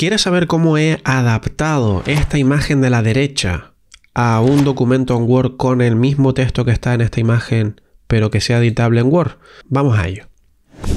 ¿Quieres saber cómo he adaptado esta imagen de la derecha a un documento en Word con el mismo texto que está en esta imagen, pero que sea editable en Word? Vamos a ello.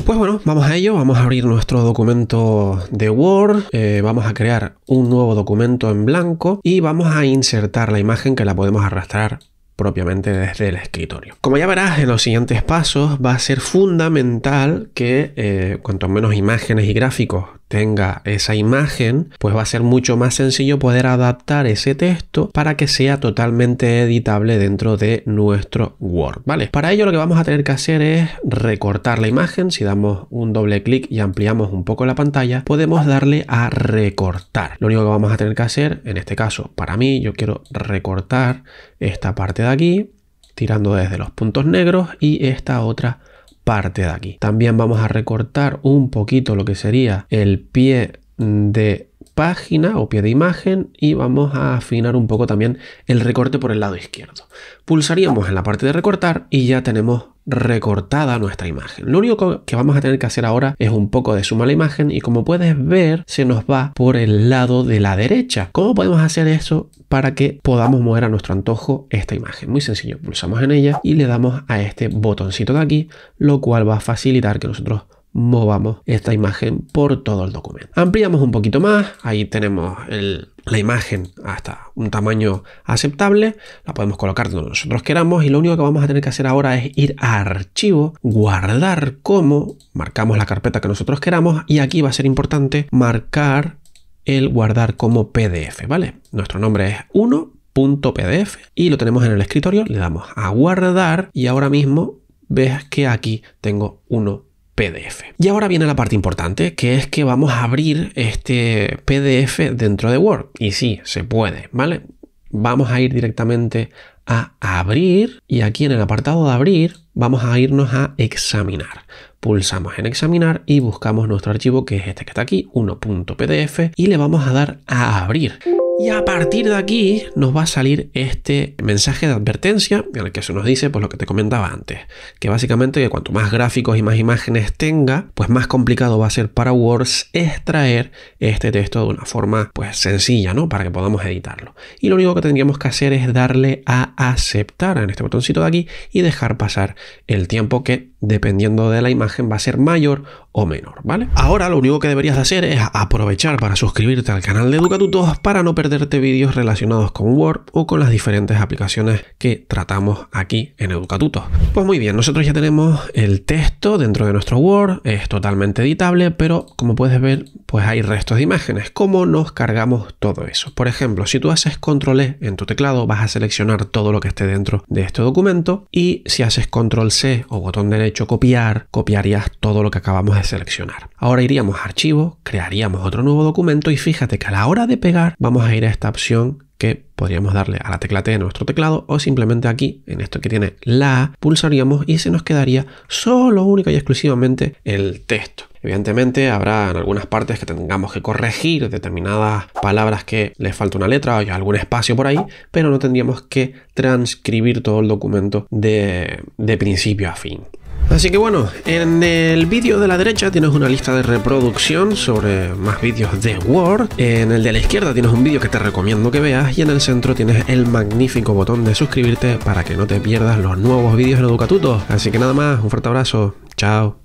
Pues bueno, vamos a ello, vamos a abrir nuestro documento de Word, eh, vamos a crear un nuevo documento en blanco y vamos a insertar la imagen que la podemos arrastrar propiamente desde el escritorio. Como ya verás en los siguientes pasos, va a ser fundamental que eh, cuanto menos imágenes y gráficos tenga esa imagen, pues va a ser mucho más sencillo poder adaptar ese texto para que sea totalmente editable dentro de nuestro Word, ¿vale? Para ello lo que vamos a tener que hacer es recortar la imagen, si damos un doble clic y ampliamos un poco la pantalla, podemos darle a recortar. Lo único que vamos a tener que hacer, en este caso para mí, yo quiero recortar esta parte de aquí, tirando desde los puntos negros y esta otra parte de aquí. También vamos a recortar un poquito lo que sería el pie de página o pie de imagen y vamos a afinar un poco también el recorte por el lado izquierdo. Pulsaríamos en la parte de recortar y ya tenemos recortada nuestra imagen. Lo único que vamos a tener que hacer ahora es un poco de suma a la imagen y como puedes ver se nos va por el lado de la derecha. ¿Cómo podemos hacer eso para que podamos mover a nuestro antojo esta imagen? Muy sencillo, pulsamos en ella y le damos a este botoncito de aquí, lo cual va a facilitar que nosotros movamos esta imagen por todo el documento. Ampliamos un poquito más, ahí tenemos la imagen hasta un tamaño aceptable, la podemos colocar donde nosotros queramos y lo único que vamos a tener que hacer ahora es ir a archivo, guardar como, marcamos la carpeta que nosotros queramos y aquí va a ser importante marcar el guardar como PDF, ¿vale? Nuestro nombre es 1.pdf y lo tenemos en el escritorio, le damos a guardar y ahora mismo ves que aquí tengo 1 PDF. Y ahora viene la parte importante, que es que vamos a abrir este PDF dentro de Word. Y sí, se puede, ¿vale? Vamos a ir directamente a abrir y aquí en el apartado de abrir vamos a irnos a examinar. Pulsamos en examinar y buscamos nuestro archivo que es este que está aquí, 1.pdf, y le vamos a dar a abrir. Y a partir de aquí nos va a salir este mensaje de advertencia en el que se nos dice pues, lo que te comentaba antes, que básicamente cuanto más gráficos y más imágenes tenga, pues más complicado va a ser para Words extraer este texto de una forma pues sencilla, ¿no? Para que podamos editarlo. Y lo único que tendríamos que hacer es darle a aceptar en este botoncito de aquí y dejar pasar el tiempo que dependiendo de la imagen va a ser mayor o menor, ¿vale? Ahora lo único que deberías hacer es aprovechar para suscribirte al canal de Educatutos para no perder vídeos relacionados con Word o con las diferentes aplicaciones que tratamos aquí en Educatuto. Pues muy bien, nosotros ya tenemos el texto dentro de nuestro Word, es totalmente editable, pero como puedes ver, pues hay restos de imágenes. ¿Cómo nos cargamos todo eso? Por ejemplo, si tú haces control E en tu teclado, vas a seleccionar todo lo que esté dentro de este documento y si haces control C o botón derecho copiar, copiarías todo lo que acabamos de seleccionar. Ahora iríamos a archivo, crearíamos otro nuevo documento y fíjate que a la hora de pegar vamos a ir a esta opción que podríamos darle a la tecla T de nuestro teclado o simplemente aquí, en esto que tiene la pulsaríamos y se nos quedaría solo, única y exclusivamente el texto. Evidentemente habrá en algunas partes que tengamos que corregir determinadas palabras que les falta una letra o hay algún espacio por ahí, pero no tendríamos que transcribir todo el documento de principio a fin. Así que bueno, en el vídeo de la derecha tienes una lista de reproducción sobre más vídeos de Word, en el de la izquierda tienes un vídeo que te recomiendo que veas y en el centro tienes el magnífico botón de suscribirte para que no te pierdas los nuevos vídeos en Educatuto. Así que nada más, un fuerte abrazo, chao.